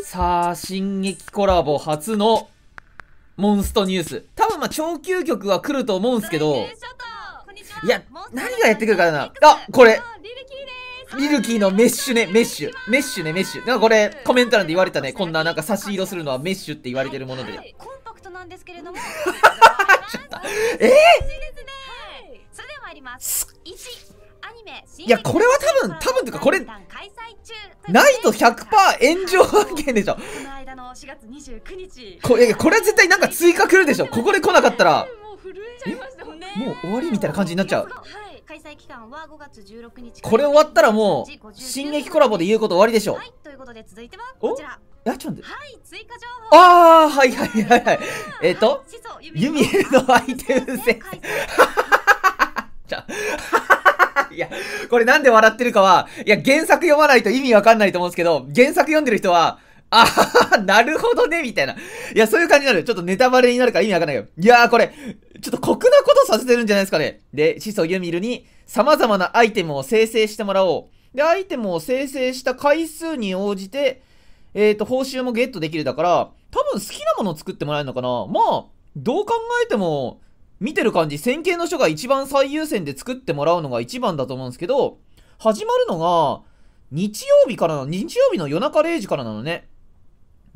さあ、進撃コラボ初のモンストニュース。多分まあ超究極は来ると思うんすけど、いや、何がやってくるからな。あ、これ。ミルキーのメッシュね、メッシュ。メッシュね、メッシュ。なんかこれ、コメント欄で言われたね。こんななんか差し色するのはメッシュって言われてるもので。コンパクトなんですけれども。ちょっと。えー、それでは参ります。1。アニメいや、これは多分、多分というか、これ、ないと100%炎上案件でしょ。こいやこれは絶対なんか追加来るでしょ。ここで来なかったら。もう終わりみたいな感じになっちゃう。開催期間は5月16日これ終わったらもう進撃コラボで言うこと終わりでしょう、はいということで続いてはこちらあちょっとはい追加情報ああはいはいはいはいえっ、ー、とユミルのアイテム戦 じゃいや、これなんで笑ってるかは、いや、原作読まないと意味わかんないと思うんですけど、原作読んでる人は、あはなるほどね、みたいな。いや、そういう感じになる。ちょっとネタバレになるから意味わかんないよ。いやー、これ、ちょっと酷なことさせてるんじゃないですかね。で、始祖ユミルに様々なアイテムを生成してもらおう。で、アイテムを生成した回数に応じて、えっ、ー、と、報酬もゲットできるだから、多分好きなものを作ってもらえるのかなまあ、どう考えても、見てる感じ、線形の書が一番最優先で作ってもらうのが一番だと思うんですけど、始まるのが、日曜日からの、日曜日の夜中0時からなのね。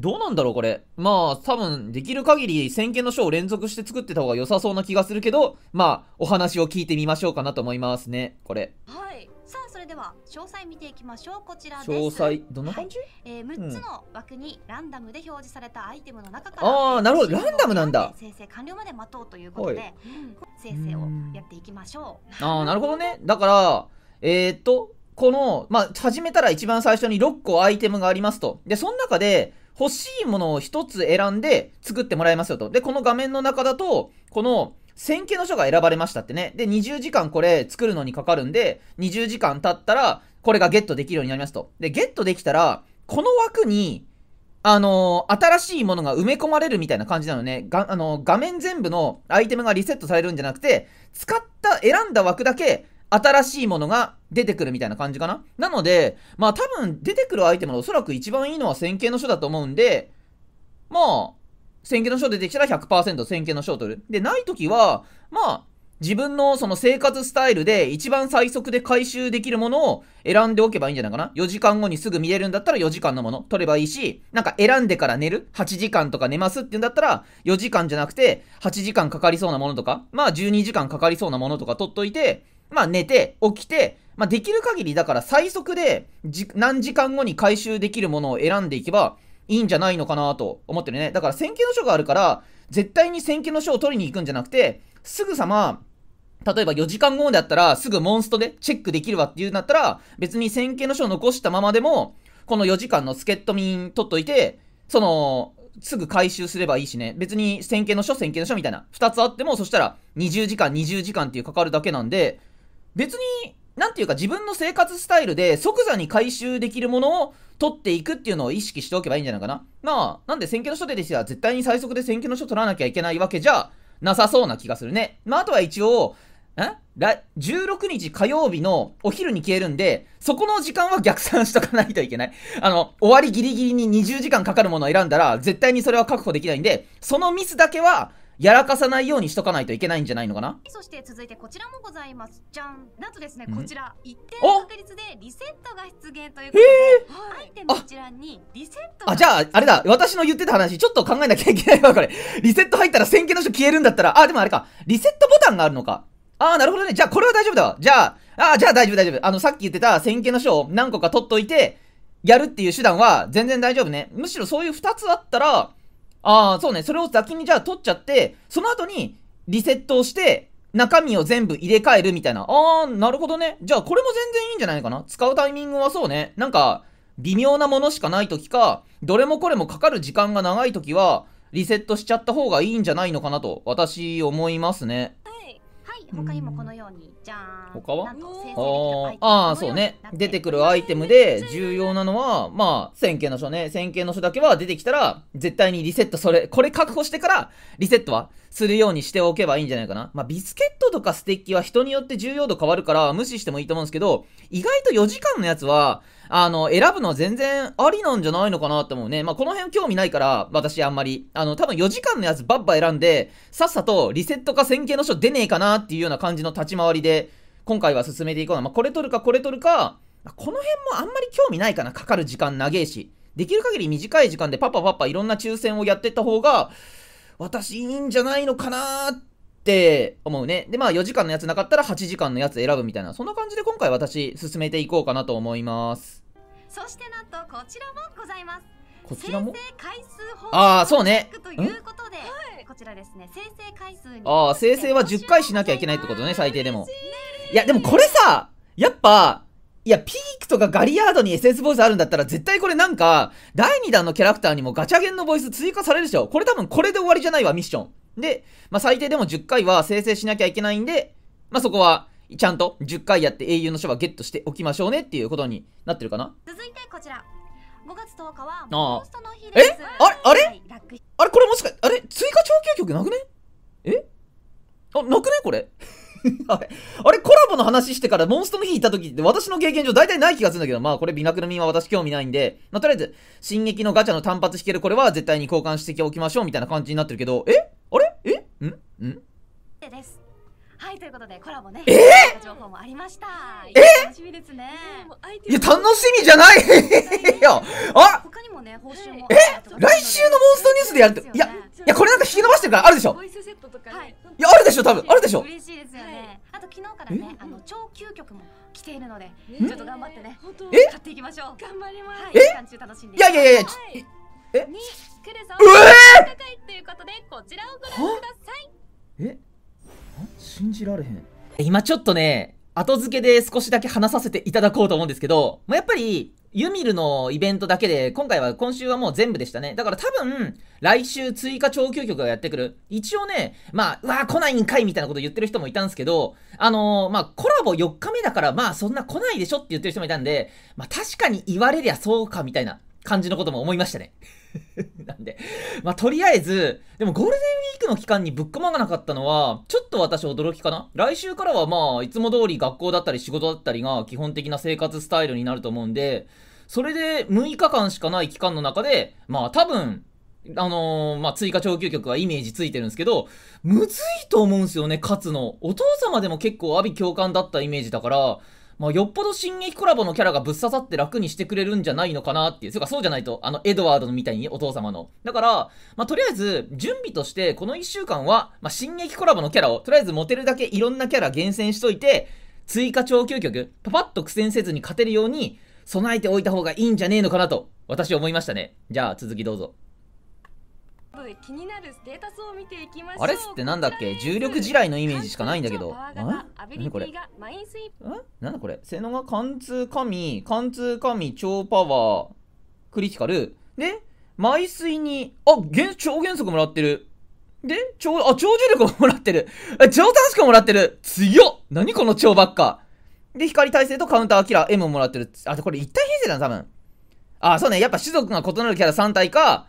どうなんだろうこれ。まあ、多分、できる限り先見の書を連続して作ってた方が良さそうな気がするけど、まあ、お話を聞いてみましょうかなと思いますね、これ。はいでは詳細見ていきましょうこちらです詳細どんな感じ、はい、えー、6つの枠にランダムで表示されたアイテムの中から、うん、ああなるほどランダムなんだ生成完了まで待とうということで、生成をやっていきましょう、うああなるほどねだからえー、っとこの、まあ、始めたら一番最初に6個アイテムがありますと。で、その中で、欲しいものを1つ選んで作ってもらいますよと。で、この画面の中だと、この、線形の書が選ばれましたってね。で、20時間これ作るのにかかるんで、20時間経ったら、これがゲットできるようになりますと。で、ゲットできたら、この枠に、あのー、新しいものが埋め込まれるみたいな感じなのね。が、あのー、画面全部のアイテムがリセットされるんじゃなくて、使った、選んだ枠だけ、新しいものが出てくるみたいな感じかな。なので、まあ多分出てくるアイテムのおそらく一番いいのは線形の書だと思うんで、まあ、先見の賞出てきたら100%、先見の0件の賞取る。で、ないときは、まあ、自分のその生活スタイルで一番最速で回収できるものを選んでおけばいいんじゃないかな。4時間後にすぐ見れるんだったら4時間のもの取ればいいし、なんか選んでから寝る ?8 時間とか寝ますって言うんだったら4時間じゃなくて8時間かかりそうなものとか、まあ12時間かかりそうなものとか取っといて、まあ寝て、起きて、まあできる限りだから最速で何時間後に回収できるものを選んでいけばいいんじゃないのかなと思ってるね。だから選形の書があるから、絶対に選形の書を取りに行くんじゃなくて、すぐさま、例えば4時間後であったら、すぐモンストでチェックできるわっていうんだったら、別に線形の書を残したままでも、この4時間の助っ人ン取っといて、その、すぐ回収すればいいしね。別に線形の書、線形の書みたいな。2つあっても、そしたら20時間、20時間っていうかかるだけなんで、別になんていうか自分の生活スタイルで即座に回収できるものを取っていくっていうのを意識しておけばいいんじゃないかな。まあ、なんで選挙の書でですは絶対に最速で選挙の人取らなきゃいけないわけじゃなさそうな気がするね。まあ、あとは一応、ん来16日火曜日のお昼に消えるんで、そこの時間は逆算しとかないといけない。あの、終わりギリギリに20時間かかるものを選んだら、絶対にそれは確保できないんで、そのミスだけはやらかさないようにしとかないといけないんじゃないのかなそして続いてこちらもございますじゃんなんとですねこちら一定確率でリセットが出現ということでアイにリセットあじゃああれだ私の言ってた話ちょっと考えなきゃいけないわこれリセット入ったら先見の人消えるんだったらあでもあれかリセットボタンがあるのかあー、なるほどね。じゃあ、これは大丈夫だわ。じゃあ、あじゃあ大丈夫大丈夫。あの、さっき言ってた線形の書を何個か取っといて、やるっていう手段は全然大丈夫ね。むしろそういう二つあったら、ああ、そうね。それを先にじゃあ取っちゃって、その後にリセットをして、中身を全部入れ替えるみたいな。ああ、なるほどね。じゃあこれも全然いいんじゃないかな。使うタイミングはそうね。なんか、微妙なものしかない時か、どれもこれもかかる時間が長い時は、リセットしちゃった方がいいんじゃないのかなと、私思いますね。はい。他にもこのようにじゃーん他はああそうね出てくるアイテムで重要なのはまあ線形の書ね線形の書だけは出てきたら絶対にリセットそれこれ確保してからリセットはするようにしておけばいいんじゃないかなまあビスケットとかステッキは人によって重要度変わるから無視してもいいと思うんですけど意外と4時間のやつはあの、選ぶのは全然ありなんじゃないのかなって思うね。まあ、この辺興味ないから、私あんまり。あの、多分4時間のやつばっば選んで、さっさとリセットか線形の人出ねえかなっていうような感じの立ち回りで、今回は進めていこうな。まあ、これ取るかこれ取るか、まあ、この辺もあんまり興味ないかな。かかる時間長えし。できる限り短い時間でパパパパいろんな抽選をやってった方が、私いいんじゃないのかなーっって思うね。で、まあ4時間のやつなかったら8時間のやつ選ぶみたいな、そんな感じで今回私進めていこうかなと思います。そしてなんとこちらもございます。こちらもああ、そうね。ということで、こちらですね、生成回数ああ、生成は10回しなきゃいけないってことね、最低でも。いや、でもこれさ、やっぱ、いや、ピークとかガリヤードに SS ボイスあるんだったら、絶対これなんか、第2弾のキャラクターにもガチャゲンのボイス追加されるでしょ。これ多分これで終わりじゃないわ、ミッション。で、まあ、最低でも10回は生成しなきゃいけないんで、まあ、そこは、ちゃんと10回やって英雄の書はゲットしておきましょうねっていうことになってるかな続いてこちら。5月10日はモンストの日です。えあれあれあれこれもしかあれ追加調教曲なくねえあ、なくねこ れ。あれあれコラボの話してからモンストの日行った時って私の経験上大体ない気がするんだけど、まあこれ美学の民は私興味ないんで、まあとりあえず、進撃のガチャの単発引けるこれは絶対に交換しておきましょうみたいな感じになってるけど、えんんですはいということでコラボねえー、情報もありましたえー、楽しみですねいや楽しみじゃないいあ他にもね報酬もえ来週のモンストニュースでやるって、ね、いやいやこれなんか引き伸ばしてるからあるでしょボイスセットとか、はい、いやあるでしょ多分あるでしょ嬉しいですよね、はい、あと昨日からねあの超究極も来ているのでちょっと頑張ってねえ買っていきましょう頑張りますえ、はい、いやいやいや、はいえに来るぞえー、高いということでこちらをご覧くださいえ信じられへん今ちょっとね後付けで少しだけ話させていただこうと思うんですけど、まあ、やっぱりユミルのイベントだけで、今回は今週はもう全部でしたね。だから多分、来週追加超級曲がやってくる。一応ね、まあ、うわ来ないんかいみたいなこと言ってる人もいたんですけど、あのー、まあ、コラボ4日目だから、まあ、そんな来ないでしょって言ってる人もいたんで、まあ、確かに言われりゃそうかみたいな感じのことも思いましたね。なんで、まあ、とりあえず、でもゴールデンウィークの期間にぶっ込まなかったのは、ちょっと私驚きかな。来週からはまあ、いつも通り学校だったり仕事だったりが基本的な生活スタイルになると思うんで、それで6日間しかない期間の中で、まあ多分、あのー、まあ、追加長久局はイメージついてるんですけど、むずいと思うんすよね、勝つの。お父様でも結構阿炎共感だったイメージだから、まよっぽど進撃コラボのキャラがぶっ刺さって楽にしてくれるんじゃないのかなっていう。そか、そうじゃないと、あの、エドワードみたいにお父様の。だから、まあ、とりあえず、準備として、この1週間は、まあ、進撃コラボのキャラを、とりあえずモテるだけいろんなキャラ厳選しといて、追加超究極、パパッと苦戦せずに勝てるように、備えておいた方がいいんじゃねえのかなと、私思いましたね。じゃあ、続きどうぞ。気になるステータスを見ていきましょうアレスってなんだっけ重力地雷のイメージしかないんだけど何これんなんだこれ性能が貫通神貫通神超パワークリティカルで埋水にあ原超原則もらってるで超あ超重力ももらってる超短縮もらってる強っ何この超ばっかで光耐性とカウンターキラー M ももらってるあこれ一体編成だな多分あそうねやっぱ種族が異なるキャラ3体か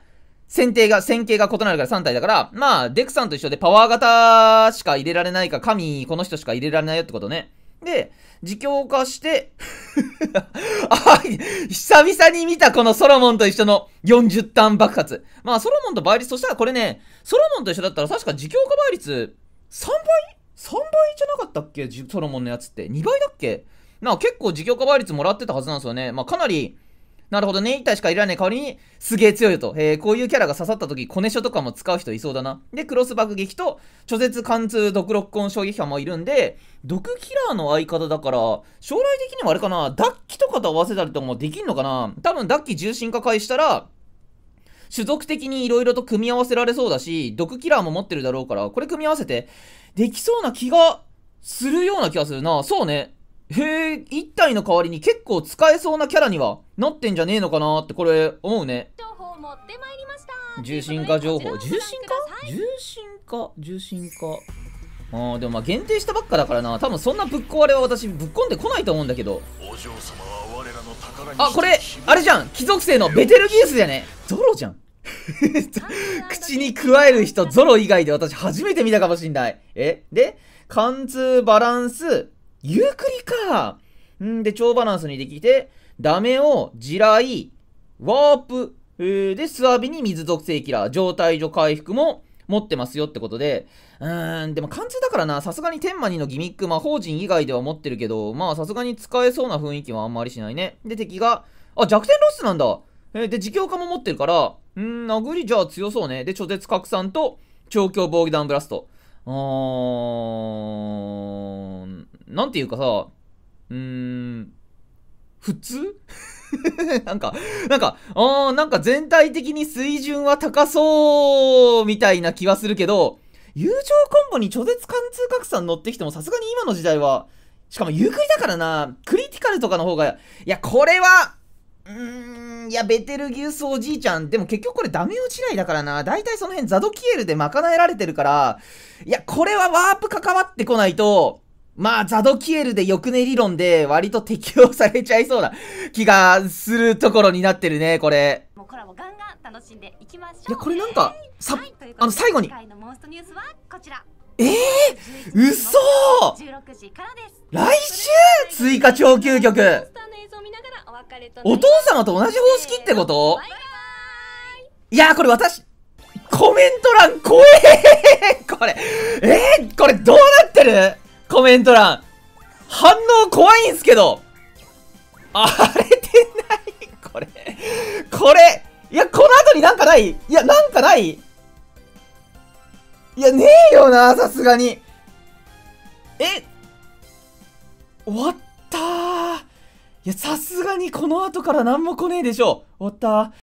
選定が、線形が異なるから3体だから、まあ、デクさんと一緒でパワー型しか入れられないか、神、この人しか入れられないよってことね。で、自強化して あ、久々に見たこのソロモンと一緒の40ターン爆発。まあ、ソロモンと倍率そしたらこれね、ソロモンと一緒だったら確か自強化倍率3倍 ?3 倍じゃなかったっけソロモンのやつって。2倍だっけな、結構自強化倍率もらってたはずなんですよね。まあ、かなり、なるほどね。1体しかいらない代わりに、すげえ強いよと。えー、こういうキャラが刺さった時、コネ書とかも使う人いそうだな。で、クロス爆撃と、諸絶貫通毒ロッコン衝撃波もいるんで、毒キラーの相方だから、将来的にもあれかな、ダッキとかと合わせたりとかもできんのかな多分ダッキ重心化解したら、種族的に色々と組み合わせられそうだし、毒キラーも持ってるだろうから、これ組み合わせて、できそうな気がするような気がするな。そうね。へえ、一体の代わりに結構使えそうなキャラにはなってんじゃねえのかなってこれ思うね。情報持ってまいりました重心化情報。重心化重心化重心化。ああ、でもまあ限定したばっかだからな。多分そんなぶっ壊れは私ぶっ込んでこないと思うんだけど。お嬢様は我らの宝あ、これ、あれじゃん貴族性のベテルギウスじゃねゾロじゃん 口に加える人、ゾロ以外で私初めて見たかもしんない。えで、貫通バランス、ゆっくりかんで、超バランスにできて、ダメを地雷、ワープ、えー、で、スワビに水属性キラー、状態上回復も持ってますよってことで、うーん、でも貫通だからな、さすがに天魔2のギミック魔法陣以外では持ってるけど、まあさすがに使えそうな雰囲気はあんまりしないね。で、敵が、あ、弱点ロスなんだ。えー、で、自強化も持ってるから、うん、殴りじゃあ強そうね。で、超絶拡散と、超強防御弾ブラスト。うーん。なんていうかさ、うーん、普通 なんか、なんか、あー、なんか全体的に水準は高そう、みたいな気はするけど、友情コンボに超絶貫通拡散乗ってきてもさすがに今の時代は、しかもゆっくりだからな、クリティカルとかの方が、いや、これは、うーん、いや、ベテルギウスおじいちゃん、でも結局これダメ落ちないだからな、大体その辺ザドキエルで賄えられてるから、いや、これはワープ関わってこないと、まあ、ザドキエルで欲ね理論で割と適用されちゃいそうな気がするところになってるね、これ。もうコラボガンガン楽しんでいきましょう。いや、これなんか、さ、はい、あの、最後に。ええー、嘘時からです。来週追加超究極お父様と同じ方式ってことバイバイいやこれ私、コメント欄怖えこれ、えー、これどうなってるコメント欄。反応怖いんすけど荒れてないこれ。これいや、この後になんかないいや、なんかないいや、ねえよな、さすがに。え終わったいや、さすがにこの後から何も来ねえでしょ。終わった